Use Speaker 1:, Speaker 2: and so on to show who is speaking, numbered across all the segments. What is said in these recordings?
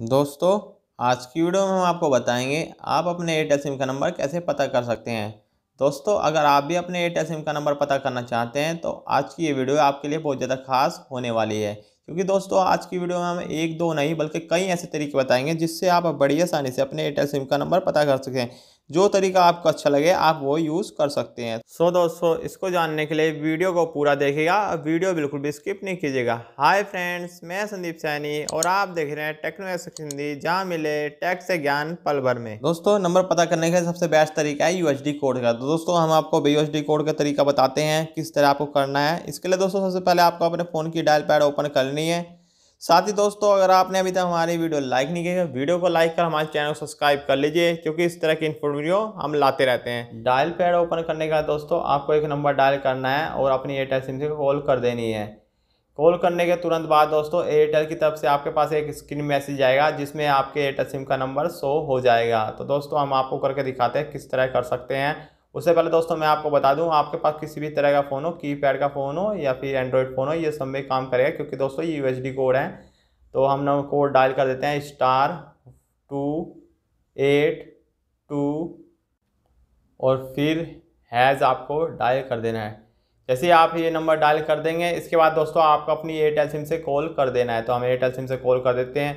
Speaker 1: दोस्तों आज की वीडियो में हम आपको बताएंगे आप अपने एयरटेल सिम का नंबर कैसे पता कर सकते हैं दोस्तों अगर आप भी अपने एयरटेल सिम का नंबर पता करना चाहते हैं तो आज की ये वीडियो आपके लिए बहुत ज़्यादा खास होने वाली है क्योंकि दोस्तों आज की वीडियो में हम एक दो नहीं बल्कि कई ऐसे तरीके बताएंगे जिससे आप बड़ी आसानी से अपने एयरटेल सिम का नंबर पता कर सकें जो तरीका आपको अच्छा लगे आप वो यूज़ कर सकते हैं सो so, दोस्तों इसको जानने के लिए वीडियो को पूरा देखिएगा वीडियो बिल्कुल भी स्किप नहीं कीजिएगा हाय फ्रेंड्स मैं संदीप सैनी और आप देख रहे हैं टेक्नो हिंदी जहाँ मिले टैक्स से ज्ञान पल भर में दोस्तों नंबर पता करने का सबसे बेस्ट तरीका है यूएसडी कोड का तो दोस्तों हम आपको बी कोड का तरीका बताते हैं किस तरह आपको करना है इसके लिए दोस्तों सबसे पहले आपको अपने फ़ोन की डायल पैड ओपन करनी है साथ ही दोस्तों अगर आपने अभी तक हमारी वीडियो लाइक नहीं की वीडियो को लाइक कर हमारे चैनल को सब्सक्राइब कर लीजिए क्योंकि इस तरह की इन्फॉर्मेशन हम लाते रहते हैं डायल पैड ओपन करने का दोस्तों आपको एक नंबर डायल करना है और अपनी एयरटेल सिम से कॉल कर देनी है कॉल करने के तुरंत बाद दोस्तों एयरटेल की तरफ से आपके पास एक स्क्रीन मैसेज आएगा जिसमें आपके एयरटेल सिम का नंबर शो हो जाएगा तो दोस्तों हम आपको करके दिखाते हैं किस तरह कर सकते हैं उससे पहले दोस्तों मैं आपको बता दूं आपके पास किसी भी तरह का फ़ोन हो की पैड का फ़ोन हो या फिर एंड्रॉयड फ़ोन हो ये सब में काम करेगा क्योंकि दोस्तों ये यू कोड है तो हम ना कोड डायल कर देते हैं स्टार टू एट टू और फिर हैज़ आपको डायल कर देना है जैसे आप ये नंबर डायल कर देंगे इसके बाद दोस्तों आपको अपनी एयरटेल सिम से कॉल कर देना है तो हम एयरटेल सिम से कॉल कर देते हैं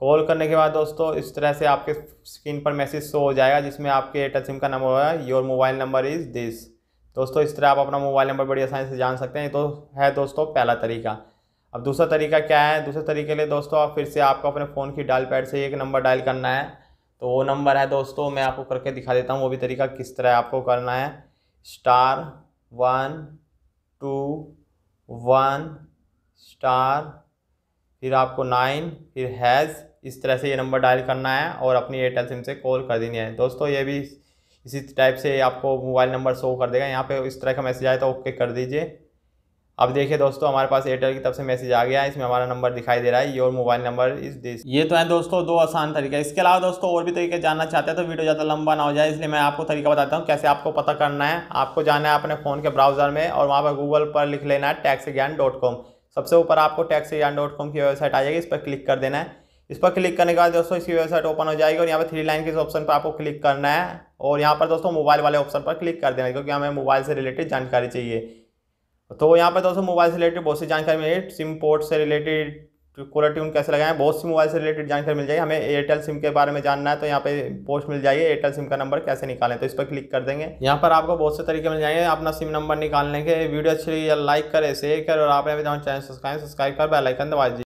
Speaker 1: कॉल करने के बाद दोस्तों इस तरह से आपके स्क्रीन पर मैसेज शो हो जाएगा जिसमें आपके एयरटेल सिम का नंबर होगा your mobile number is this दोस्तों इस तरह आप अपना मोबाइल नंबर बड़ी आसानी से जान सकते हैं तो है दोस्तों पहला तरीका अब दूसरा तरीका क्या है दूसरे तरीके लिए दोस्तों आप फिर से आपको अपने फ़ोन की डायल पैड से एक नंबर डायल करना है तो वो नंबर है दोस्तों मैं आपको करके दिखा देता हूँ वो भी तरीका किस तरह आपको करना है star one two one star फिर आपको नाइन फिर हैज़ इस तरह से ये नंबर डायल करना है और अपनी एयरटेल सिम से कॉल कर देनी है दोस्तों ये भी इसी टाइप से आपको मोबाइल नंबर शो कर देगा यहाँ पे इस तरह का मैसेज आए तो ओके कर दीजिए अब देखिए दोस्तों हमारे पास एयरटेल की तरफ से मैसेज आ गया है इसमें हमारा नंबर दिखाई दे रहा है योर मोबाइल नंबर इस दिस ये तो है दोस्तों दो आसान तरीका इसके अलावा दोस्तों और भी तरीके जानना चाहते हैं तो वीडियो ज़्यादा लंबा ना हो जाए इसलिए मैं आपको तरीका बताता हूँ कैसे आपको पता करना है आपको जाना है अपने फ़ोन के ब्राउज़र में और वहाँ पर गूगल पर लिख लेना है टैक्स डॉट कॉम सबसे ऊपर आपको टैक्स एजान डॉट कॉम की वेबसाइट आ जाएगी इस पर क्लिक कर देना है इस पर क्लिक करने के बाद दोस्तों इसकी वेबसाइट ओपन हो जाएगी और यहाँ पर थ्री लाइन के इस ऑप्शन पर आपको क्लिक करना है और यहाँ पर दोस्तों मोबाइल वाले ऑप्शन पर क्लिक कर देना है क्योंकि हमें मोबाइल से रिलेटेड जानकारी चाहिए तो यहाँ पर दोस्तों मोबाइल से रिलेटेड बहुत सी जानकारी मिलेगी सिम पोर्ट से रिलेटेड कूलर ट्यून कैसे लगाएं बहुत सी मोबाइल से रिलेटेड जानकारी मिल जाएगी हमें एयरटेल सिम के बारे में जानना है तो यहाँ पे पोस्ट मिल जाएगी एयरटेल सिम का नंबर कैसे निकालें तो इस पर क्लिक कर देंगे यहाँ पर आपको बहुत से तरीके मिल जाएंगे अपना सिम नंबर निकालने के वीडियो अच्छी लाइक करें शेयर करें और आप चैनल सब्सक्राइब सब्सक्राइब कर बेलाइकन दबा दीजिए